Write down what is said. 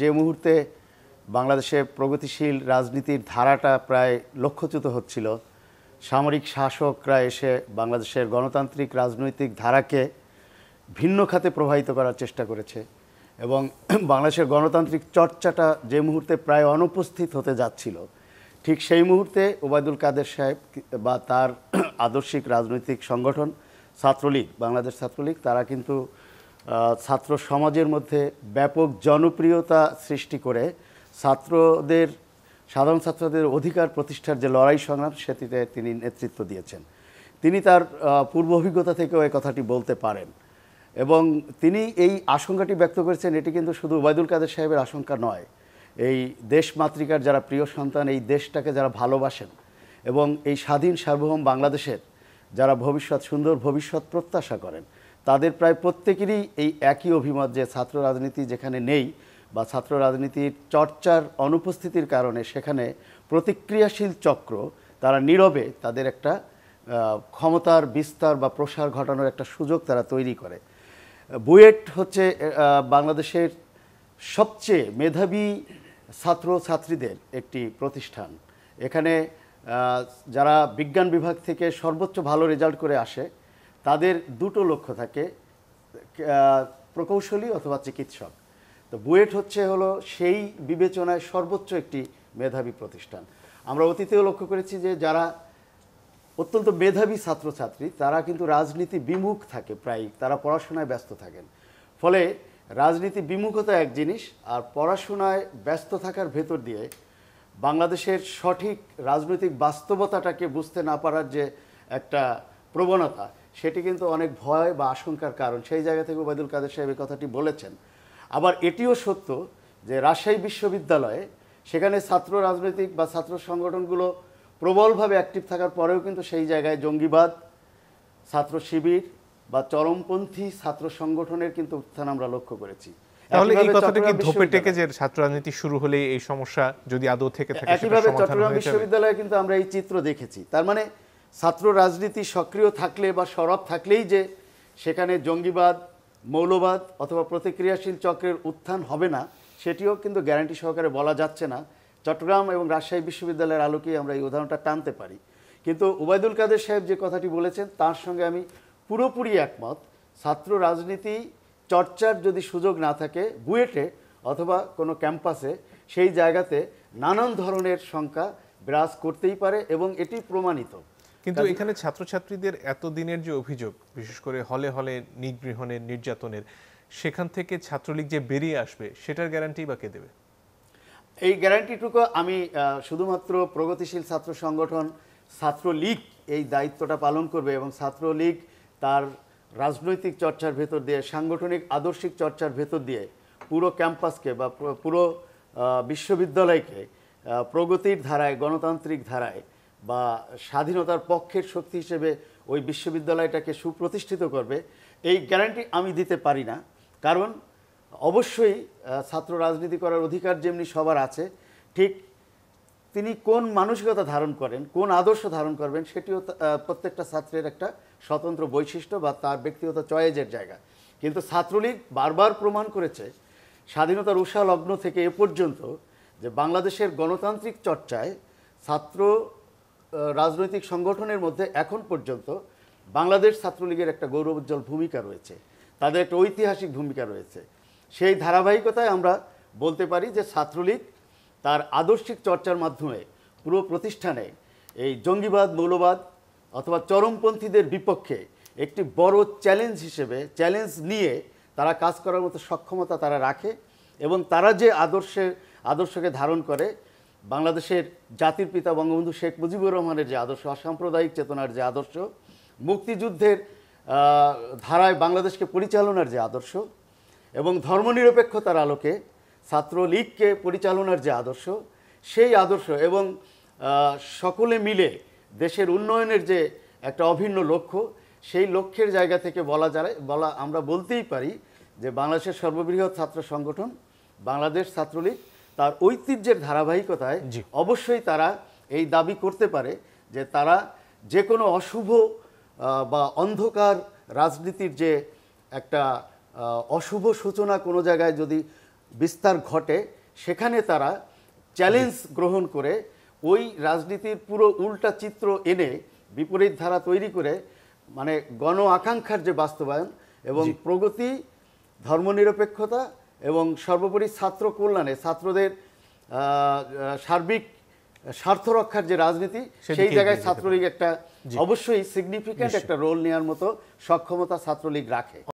যে মুহূর্তে বাংলাদেশে প্রগতিশীল রাজনীতির ধারাটা প্রায় লক্ষ্যচ্যুত হচ্ছিল সামরিক শাসকরা এসে বাংলাদেশের গণতান্ত্রিক রাজনৈতিক ধারাকে ভিন্ন খাতে প্রভাবিত করার চেষ্টা করেছে এবং বাংলাদেশের গণতান্ত্রিক চর্চাটা যে মুহূর্তে প্রায় অনুপস্থিত হতে যাচ্ছিল ঠিক সেই মুহূর্তে ওবায়দুল কাদের সাহেব বা তার আদর্শিক রাজনৈতিক সংগঠন ছাত্রলীগ বাংলাদেশ ছাত্রলীগ তারা কিন্তু ছাত্র সমাজের মধ্যে ব্যাপক জনপ্রিয়তা সৃষ্টি করে ছাত্রদের সাধারণ ছাত্রদের অধিকার প্রতিষ্ঠার যে লড়াই সংগ্রাম সেটিতে তিনি নেতৃত্ব দিয়েছেন তিনি তার পূর্ব অভিজ্ঞতা থেকেও এই কথাটি বলতে পারেন এবং তিনি এই আশঙ্কাটি ব্যক্ত করেছেন এটি কিন্তু শুধু ওবায়দুল কাদের সাহেবের আশঙ্কা নয় এই দেশ মাতৃকার যারা প্রিয় সন্তান এই দেশটাকে যারা ভালোবাসেন এবং এই স্বাধীন সার্বভৌম বাংলাদেশের যারা ভবিষ্যৎ সুন্দর ভবিষ্যৎ প্রত্যাশা করেন তাদের প্রায় প্রত্যেকেরই এই একই অভিমত যে ছাত্র রাজনীতি যেখানে নেই বা ছাত্র রাজনীতির চর্চার অনুপস্থিতির কারণে সেখানে প্রতিক্রিয়াশীল চক্র তারা নীরবে তাদের একটা ক্ষমতার বিস্তার বা প্রসার ঘটানোর একটা সুযোগ তারা তৈরি করে বুয়েট হচ্ছে বাংলাদেশের সবচেয়ে মেধাবী ছাত্র ছাত্রীদের একটি প্রতিষ্ঠান এখানে যারা বিজ্ঞান বিভাগ থেকে সর্বোচ্চ ভালো রেজাল্ট করে আসে তাদের দুটো লক্ষ্য থাকে প্রকৌশলী অথবা চিকিৎসক তো বুয়েট হচ্ছে হলো সেই বিবেচনায় সর্বোচ্চ একটি মেধাবী প্রতিষ্ঠান আমরা অতীতেও লক্ষ্য করেছি যে যারা অত্যন্ত মেধাবী ছাত্রছাত্রী তারা কিন্তু রাজনীতি বিমুখ থাকে প্রায় তারা পড়াশোনায় ব্যস্ত থাকেন ফলে রাজনীতি বিমুখতা এক জিনিস আর পড়াশোনায় ব্যস্ত থাকার ভেতর দিয়ে বাংলাদেশের সঠিক রাজনৈতিক বাস্তবতাটাকে বুঝতে না পারার যে একটা প্রবণতা সেটি কিন্তু অনেক ভয় বা আশঙ্কার কারণ সেই জায়গা থেকে ওবায়দুল কাদের সাহেব এই কথাটি বলেছেন আবার এটিও সত্য যে রাজশাহী বিশ্ববিদ্যালয়ে সেখানে ছাত্র রাজনৈতিক বা ছাত্র সংগঠনগুলো প্রবলভাবে অ্যাক্টিভ থাকার পরেও কিন্তু সেই জায়গায় জঙ্গিবাদ ছাত্র শিবির বা চরমপন্থী ছাত্র সংগঠনের কিন্তু উত্থান আমরা লক্ষ্য করেছি তাহলে এই কথাটা কি ধোপে টেকে যে ছাত্র রাজনীতি শুরু হলে এই সমস্যা যদি আদৌ থেকে থাকে একইভাবে চট্টগ্রাম বিশ্ববিদ্যালয়ে কিন্তু আমরা এই চিত্র দেখেছি তার মানে ছাত্র রাজনীতি সক্রিয় থাকলে বা সরব থাকলেই যে সেখানে জঙ্গিবাদ মৌলবাদ অথবা প্রতিক্রিয়াশীল চক্রের উত্থান হবে না সেটিও কিন্তু গ্যারান্টি সহকারে বলা যাচ্ছে না চট্টগ্রাম এবং রাজশাহী বিশ্ববিদ্যালয়ের আলোকে আমরা এই উদাহরণটা টানতে পারি কিন্তু ওবায়দুল কাদের সাহেব যে কথাটি বলেছেন তার সঙ্গে আমি পুরোপুরি একমত ছাত্র রাজনীতি চর্চার যদি সুযোগ না থাকে বুয়েটে অথবা কোনো ক্যাম্পাসে সেই জায়গাতে নানান ধরনের সংখ্যা বিরাজ করতেই পারে এবং এটি প্রমাণিত কিন্তু এখানে ছাত্রছাত্রীদের এতদিনের যে অভিযোগ বিশেষ করে হলে হলে নিগৃহণের নির্যাতনের সেখান থেকে ছাত্রলীগ যে বেরিয়ে আসবে সেটার গ্যারান্টি বা কে দেবে এই গ্যারান্টিটুকু আমি শুধুমাত্র প্রগতিশীল ছাত্র সংগঠন ছাত্রলীগ এই দায়িত্বটা পালন করবে এবং ছাত্রলীগ তার রাজনৈতিক চর্চার ভেতর দিয়ে সাংগঠনিক আদর্শিক চর্চার ভেতর দিয়ে পুরো ক্যাম্পাসকে বা পুরো বিশ্ববিদ্যালয়কে প্রগতির ধারায় গণতান্ত্রিক ধারায় বা স্বাধীনতার পক্ষের শক্তি হিসেবে ওই বিশ্ববিদ্যালয়টাকে সুপ্রতিষ্ঠিত করবে এই গ্যারান্টি আমি দিতে পারি না কারণ অবশ্যই ছাত্র রাজনীতি করার অধিকার যেমনি সবার আছে ঠিক তিনি কোন মানসিকতা ধারণ করেন কোন আদর্শ ধারণ করবেন সেটিও প্রত্যেকটা ছাত্রের একটা স্বতন্ত্র বৈশিষ্ট্য বা তার ব্যক্তিগত চয়েজের জায়গা কিন্তু ছাত্রলীগ বারবার প্রমাণ করেছে স্বাধীনতার উষা লগ্ন থেকে এ পর্যন্ত যে বাংলাদেশের গণতান্ত্রিক চর্চায় ছাত্র রাজনৈতিক সংগঠনের মধ্যে এখন পর্যন্ত বাংলাদেশ ছাত্রলীগের একটা গৌরবোজ্জ্বল ভূমিকা রয়েছে তাদের একটা ঐতিহাসিক ভূমিকা রয়েছে সেই ধারাবাহিকতায় আমরা বলতে পারি যে ছাত্রলীগ তার আদর্শিক চর্চার মাধ্যমে পুরো প্রতিষ্ঠানে এই জঙ্গিবাদ মৌলবাদ অথবা চরমপন্থীদের বিপক্ষে একটি বড় চ্যালেঞ্জ হিসেবে চ্যালেঞ্জ নিয়ে তারা কাজ করার মতো সক্ষমতা তারা রাখে এবং তারা যে আদর্শের আদর্শকে ধারণ করে বাংলাদেশের জাতির পিতা বঙ্গবন্ধু শেখ মুজিবুর রহমানের যে আদর্শ অসাম্প্রদায়িক চেতনার যে আদর্শ মুক্তিযুদ্ধের ধারায় বাংলাদেশকে পরিচালনার যে আদর্শ এবং ধর্মনিরপেক্ষতার আলোকে ছাত্রলীগকে পরিচালনার যে আদর্শ সেই আদর্শ এবং সকলে মিলে দেশের উন্নয়নের যে একটা অভিন্ন লক্ষ্য সেই লক্ষ্যের জায়গা থেকে বলা যায় বলা আমরা বলতেই পারি যে বাংলাদেশের সর্ববৃহৎ ছাত্র সংগঠন বাংলাদেশ ছাত্রলীগ তার ঐতিহ্যের ধারাবাহিকতায় অবশ্যই তারা এই দাবি করতে পারে যে তারা যে কোনো অশুভ বা অন্ধকার রাজনীতির যে একটা অশুভ সূচনা কোনো জায়গায় যদি বিস্তার ঘটে সেখানে তারা চ্যালেঞ্জ গ্রহণ করে ওই রাজনীতির পুরো উল্টা চিত্র এনে বিপরীত ধারা তৈরি করে মানে গণ আকাঙ্ক্ষার যে বাস্তবায়ন এবং প্রগতি ধর্মনিরপেক্ষতা এবং সর্বোপরি ছাত্র কল্যাণে ছাত্রদের সার্বিক স্বার্থ রক্ষার যে রাজনীতি সেই জায়গায় ছাত্রলীগ একটা অবশ্যই সিগনিফিকেন্ট একটা রোল নেওয়ার মতো সক্ষমতা ছাত্রলীগ রাখে